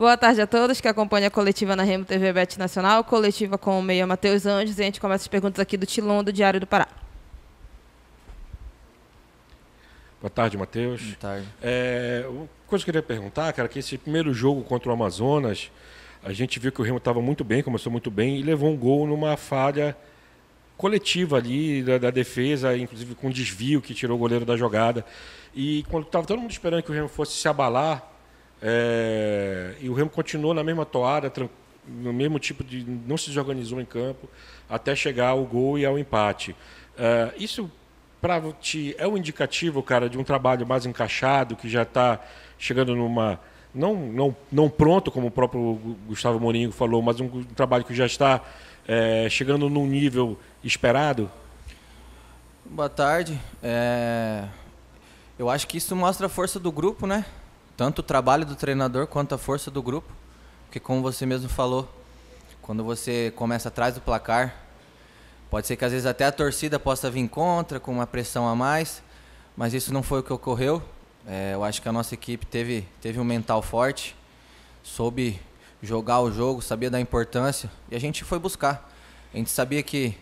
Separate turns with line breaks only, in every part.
Boa tarde a todos que acompanham a coletiva na Remo TV Bet Nacional, coletiva com o meia Matheus Anjos, e a gente começa as perguntas aqui do Tilon, do Diário do Pará.
Boa tarde, Matheus. Boa tarde. É, uma coisa que eu queria perguntar, cara, que esse primeiro jogo contra o Amazonas, a gente viu que o Remo estava muito bem, começou muito bem, e levou um gol numa falha coletiva ali da, da, defesa, inclusive com um desvio que tirou o goleiro da jogada. E quando estava todo mundo esperando que o Remo fosse se abalar, é, e o Remo continuou na mesma toada, no mesmo tipo de. não se desorganizou em campo, até chegar ao gol e ao empate. É, isso é um indicativo, cara, de um trabalho mais encaixado, que já está chegando numa. Não, não, não pronto, como o próprio Gustavo Mourinho falou, mas um, um trabalho que já está é, chegando num nível esperado?
Boa tarde. É... Eu acho que isso mostra a força do grupo, né? Tanto o trabalho do treinador quanto a força do grupo, porque como você mesmo falou, quando você começa atrás do placar, pode ser que às vezes até a torcida possa vir contra com uma pressão a mais, mas isso não foi o que ocorreu. É, eu acho que a nossa equipe teve, teve um mental forte, soube jogar o jogo, sabia da importância e a gente foi buscar. A gente sabia que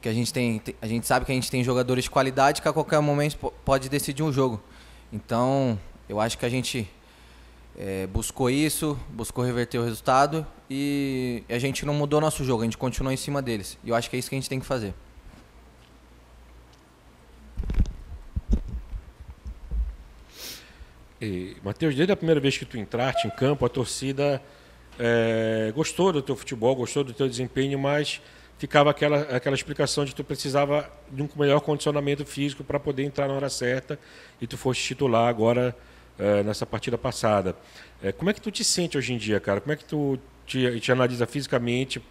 que a gente tem, a gente sabe que a gente tem jogadores de qualidade que a qualquer momento pode decidir um jogo. Então, eu acho que a gente é, buscou isso, buscou reverter o resultado e a gente não mudou nosso jogo, a gente continuou em cima deles. E eu acho que é isso que a gente tem que fazer. Matheus, desde a primeira vez que tu
entraste em campo, a torcida é, gostou do teu futebol, gostou do teu desempenho, mas ficava aquela, aquela explicação de que tu precisava de um melhor condicionamento físico para poder entrar na hora certa e tu foste titular agora é, nessa partida passada. É, como é que tu te sente hoje em dia, cara? Como é que tu te, te analisa fisicamente?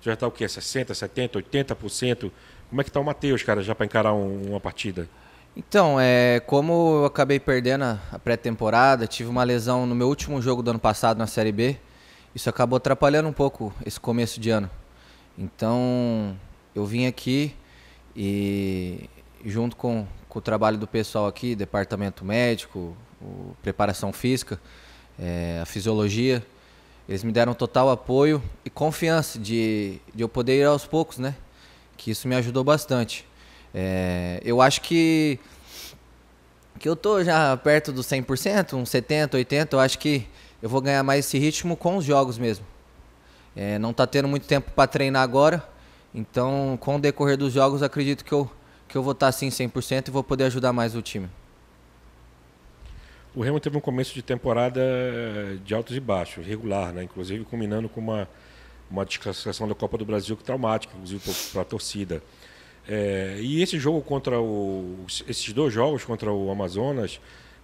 Já está o quê? 60, 70, 80%? Como é que está o Matheus, cara, já para encarar um, uma partida?
Então, é, como eu acabei perdendo a pré-temporada, tive uma lesão no meu último jogo do ano passado na Série B. Isso acabou atrapalhando um pouco esse começo de ano. Então, eu vim aqui e junto com, com o trabalho do pessoal aqui, departamento médico, o preparação física, é, a fisiologia. Eles me deram total apoio e confiança de, de eu poder ir aos poucos, né? Que isso me ajudou bastante. É, eu acho que que eu tô já perto dos 100%, uns 70, 80, eu acho que eu vou ganhar mais esse ritmo com os jogos mesmo. É, não tá tendo muito tempo para treinar agora, então com o decorrer dos jogos acredito que eu que eu vou estar tá, sim 100% e vou poder ajudar mais o time. O Remo teve um começo de temporada
eh, de altos e baixos, regular, né? inclusive combinando com uma, uma desclassificação da Copa do Brasil que é traumática, inclusive para a torcida. É, e esse jogo contra o, esses dois jogos contra o Amazonas,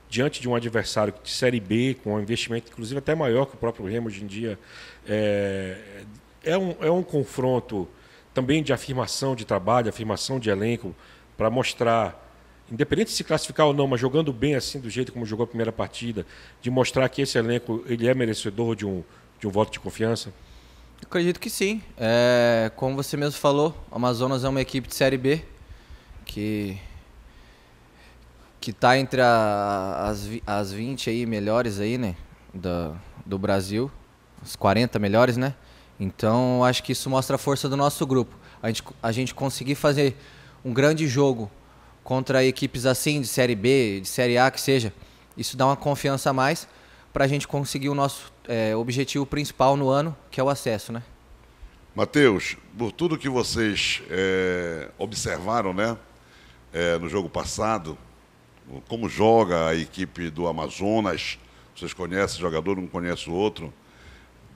diante de um adversário de Série B, com um investimento inclusive até maior que o próprio Remo hoje em dia, é, é, um, é um confronto também de afirmação de trabalho, afirmação de elenco, para mostrar independente de se classificar ou não, mas jogando bem assim, do jeito como jogou a primeira partida, de mostrar que esse elenco
ele é merecedor de um, de um voto de confiança? acredito que sim. É, como você mesmo falou, o Amazonas é uma equipe de Série B que que está entre a, as, as 20 aí melhores aí, né, do, do Brasil, os 40 melhores, né? Então, acho que isso mostra a força do nosso grupo. A gente, a gente conseguir fazer um grande jogo contra equipes assim, de Série B, de Série A, que seja. Isso dá uma confiança a mais para a gente conseguir o nosso é, objetivo principal no ano, que é o acesso, né?
Matheus, por tudo que vocês é, observaram, né, é, no jogo passado, como joga a equipe do Amazonas, vocês conhecem o jogador, não conhece o outro,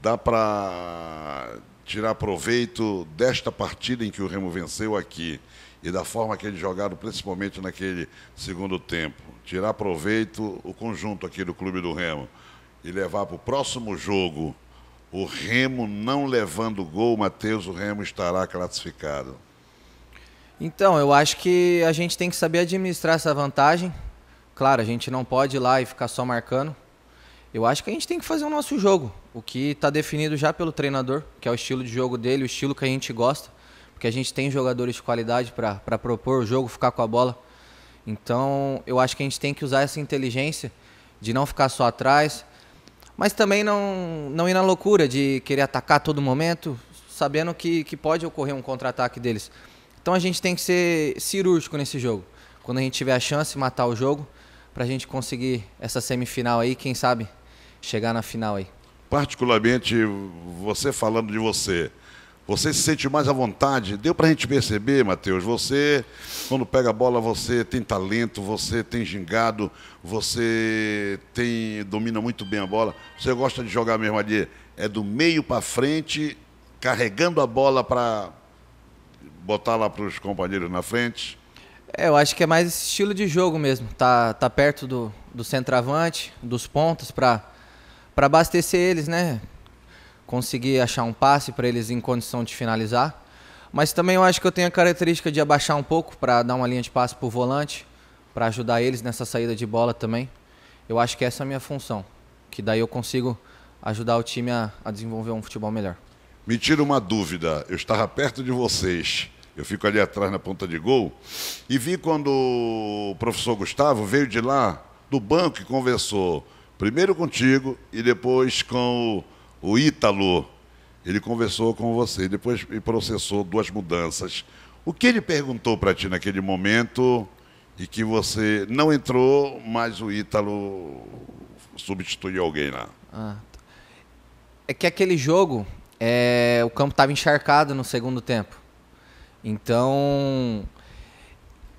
dá para tirar proveito desta partida em que o Remo venceu aqui e da forma que eles jogaram, principalmente naquele segundo tempo. Tirar proveito o conjunto aqui do Clube do Remo e levar para o próximo jogo. O Remo não levando gol, Matheus, o Remo estará classificado. Então, eu acho que a gente tem
que saber administrar essa vantagem. Claro, a gente não pode ir lá e ficar só marcando. Eu acho que a gente tem que fazer o nosso jogo, o que está definido já pelo treinador, que é o estilo de jogo dele, o estilo que a gente gosta, porque a gente tem jogadores de qualidade para propor o jogo, ficar com a bola. Então, eu acho que a gente tem que usar essa inteligência de não ficar só atrás, mas também não, não ir na loucura de querer atacar a todo momento, sabendo que, que pode ocorrer um contra-ataque deles. Então, a gente tem que ser cirúrgico nesse jogo. Quando a gente tiver a chance, matar o jogo, para a gente conseguir essa semifinal aí, quem sabe chegar
na final aí? Particularmente, você falando de você, você se sente mais à vontade? Deu para a gente perceber, Matheus, você, quando pega a bola, você tem talento, você tem gingado, você tem domina muito bem a bola. Você gosta de jogar mesmo ali, é do meio para frente, carregando a bola para botar lá para os companheiros na frente? É, eu acho que é mais esse
estilo de jogo mesmo. Tá, tá perto do, do centroavante, dos pontos, para para abastecer eles, né? Conseguir achar um passe para eles em condição de finalizar. Mas também eu acho que eu tenho a característica de abaixar um pouco para dar uma linha de passe para o volante, para ajudar eles nessa saída de bola também. Eu acho que essa é a minha função, que daí eu consigo ajudar o time a, a desenvolver um futebol melhor.
Me tira uma dúvida, eu estava perto de vocês. Eu fico ali atrás na ponta de gol e vi quando o professor Gustavo veio de lá do banco e conversou Primeiro contigo e depois com o, o Ítalo. Ele conversou com você e depois processou duas mudanças. O que ele perguntou para ti naquele momento e que você não entrou, mas o Ítalo substituiu alguém lá? Ah. Tá.
É que aquele jogo, é, o campo estava encharcado no segundo tempo. Então,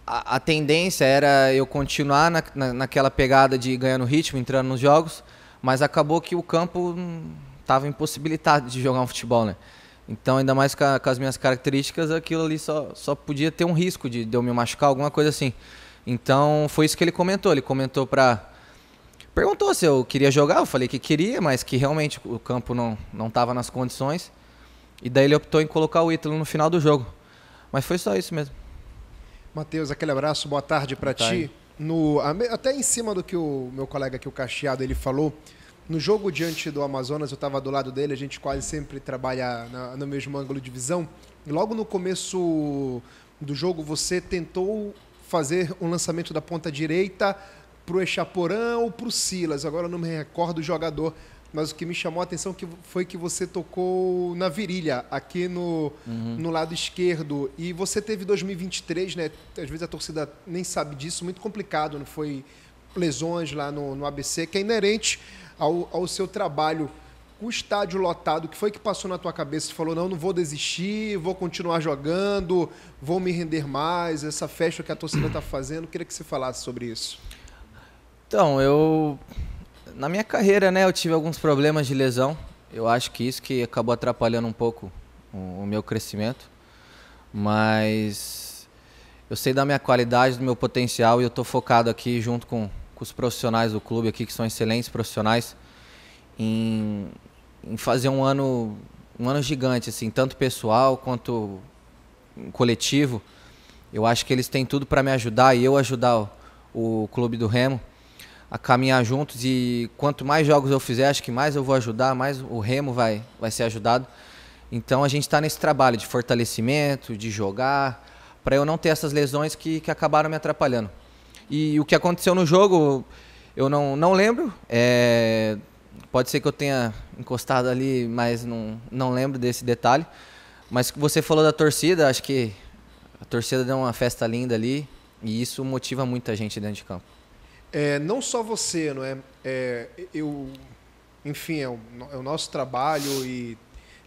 a, a, tendência era eu continuar na, na, naquela pegada de ganhando ritmo, entrando nos jogos, mas acabou que o campo estava hum, impossibilitado de jogar um futebol, né? Então, ainda mais com, a, com, as minhas características, aquilo ali só, só podia ter um risco de, de eu me machucar, alguma coisa assim. Então, foi isso que ele comentou. Ele comentou para perguntou se eu queria jogar, eu falei que queria, mas que realmente o campo não não estava nas condições. E daí ele optou em colocar o Ítalo no final do jogo. Mas foi só isso mesmo. Matheus, aquele abraço, boa tarde para ti.
No, até em cima do que o meu colega aqui, o Cacheado, ele falou, no jogo diante do Amazonas, eu estava do lado dele, a gente quase sempre trabalha na, no mesmo ângulo de visão. Logo no começo do jogo, você tentou fazer um lançamento da ponta direita para o Echaporã ou para o Silas, agora eu não me recordo o jogador mas o que me chamou a atenção que foi que você tocou na virilha, aqui no, uhum. no lado esquerdo. E você teve 2023, né? Às vezes a torcida nem sabe disso, muito complicado, não foi? Lesões lá no, no ABC, que é inerente ao, ao seu trabalho o estádio lotado, o que foi que passou na tua cabeça? Você falou, não, não vou desistir, vou continuar jogando, vou me render mais, essa festa que a torcida está fazendo. Eu queria que você falasse sobre isso.
Então, eu na minha carreira, né, eu tive alguns problemas de lesão. Eu acho que isso que acabou atrapalhando um pouco o, o meu crescimento. Mas eu sei da minha qualidade, do meu potencial e eu estou focado aqui junto com, com os profissionais do clube aqui, que são excelentes profissionais, em, em fazer um ano, um ano gigante, assim, tanto pessoal quanto coletivo. Eu acho que eles têm tudo para me ajudar e eu ajudar o, o clube do Remo a caminhar juntos e quanto mais jogos eu fizer, acho que mais eu vou ajudar, mais o Remo vai, vai ser ajudado. Então a gente está nesse trabalho de fortalecimento, de jogar, para eu não ter essas lesões que, que acabaram me atrapalhando. E o que aconteceu no jogo, eu não, não lembro. É, pode ser que eu tenha encostado ali, mas não, não lembro desse detalhe. Mas você falou da torcida, acho que a torcida deu uma festa linda ali e isso motiva muita gente dentro de campo.
É, não só você, não é? é eu, enfim, é o, é o, nosso trabalho e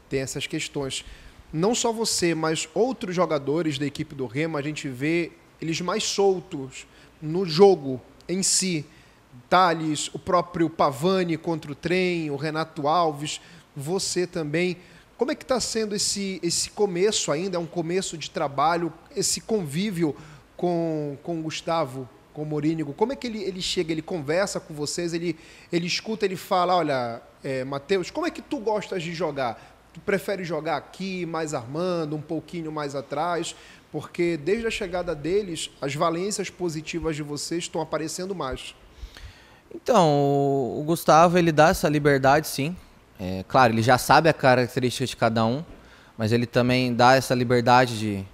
tem essas questões. Não só você, mas outros jogadores da equipe do Remo, a gente vê eles mais soltos no jogo em si. Thales, o próprio Pavani contra o trem, o Renato Alves, você também. Como é que está sendo esse, esse começo ainda? É um começo de trabalho, esse convívio com, com o Gustavo? com o Morínigo, como é que ele, ele chega, ele conversa com vocês, ele, ele escuta, ele fala, olha, é, Matheus, como é que tu gostas de jogar? Tu prefere jogar aqui, mais armando, um pouquinho mais atrás? Porque desde a chegada deles, as valências positivas de vocês estão aparecendo mais.
Então, o Gustavo, ele dá essa liberdade, sim. É, claro, ele já sabe a característica de cada um, mas ele também dá essa liberdade de,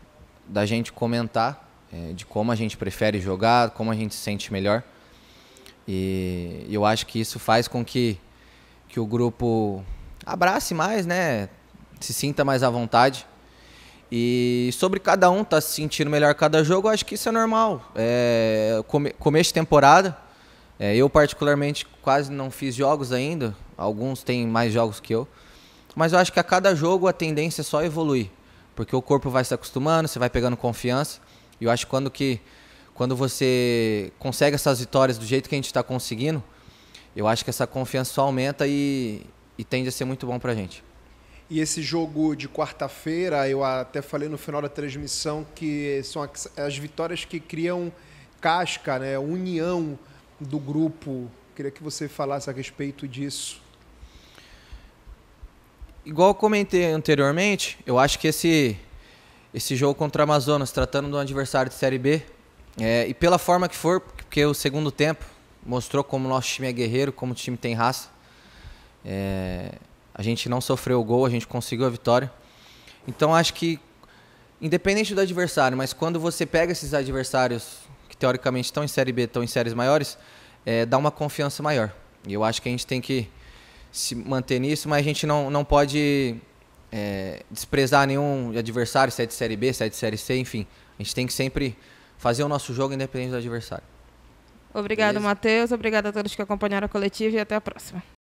da gente comentar é, de como a gente prefere jogar, como a gente se sente melhor. E eu acho que isso faz com que, que o grupo abrace mais, né? Se sinta mais à vontade. E sobre cada um tá se sentindo melhor cada jogo, eu acho que isso é normal. É, come, começo de temporada, é, eu particularmente quase não fiz jogos ainda. Alguns têm mais jogos que eu. Mas eu acho que a cada jogo a tendência é só evoluir. Porque o corpo vai se acostumando, você vai pegando confiança eu acho que quando que quando você consegue essas vitórias do jeito que a gente está conseguindo, eu acho que essa confiança só aumenta e, e tende a ser muito bom para a gente.
E esse jogo de quarta-feira, eu até falei no final da transmissão que são as vitórias que criam casca, né? união do grupo. Queria que você falasse a respeito disso.
Igual comentei anteriormente, eu acho que esse esse jogo contra o Amazonas, tratando de um adversário de Série B. É, e pela forma que for, porque o segundo tempo mostrou como o nosso time é guerreiro, como o time tem raça. É, a gente não sofreu o gol, a gente conseguiu a vitória. Então acho que, independente do adversário, mas quando você pega esses adversários que teoricamente estão em Série B, estão em séries maiores, é, dá uma confiança maior. E eu acho que a gente tem que se manter nisso, mas a gente não, não pode é, desprezar nenhum adversário, se é de Série B, se é de Série C, enfim. A gente tem que sempre fazer o nosso jogo independente do adversário. Obrigado, Matheus. Obrigado a todos que acompanharam a coletiva e até a próxima.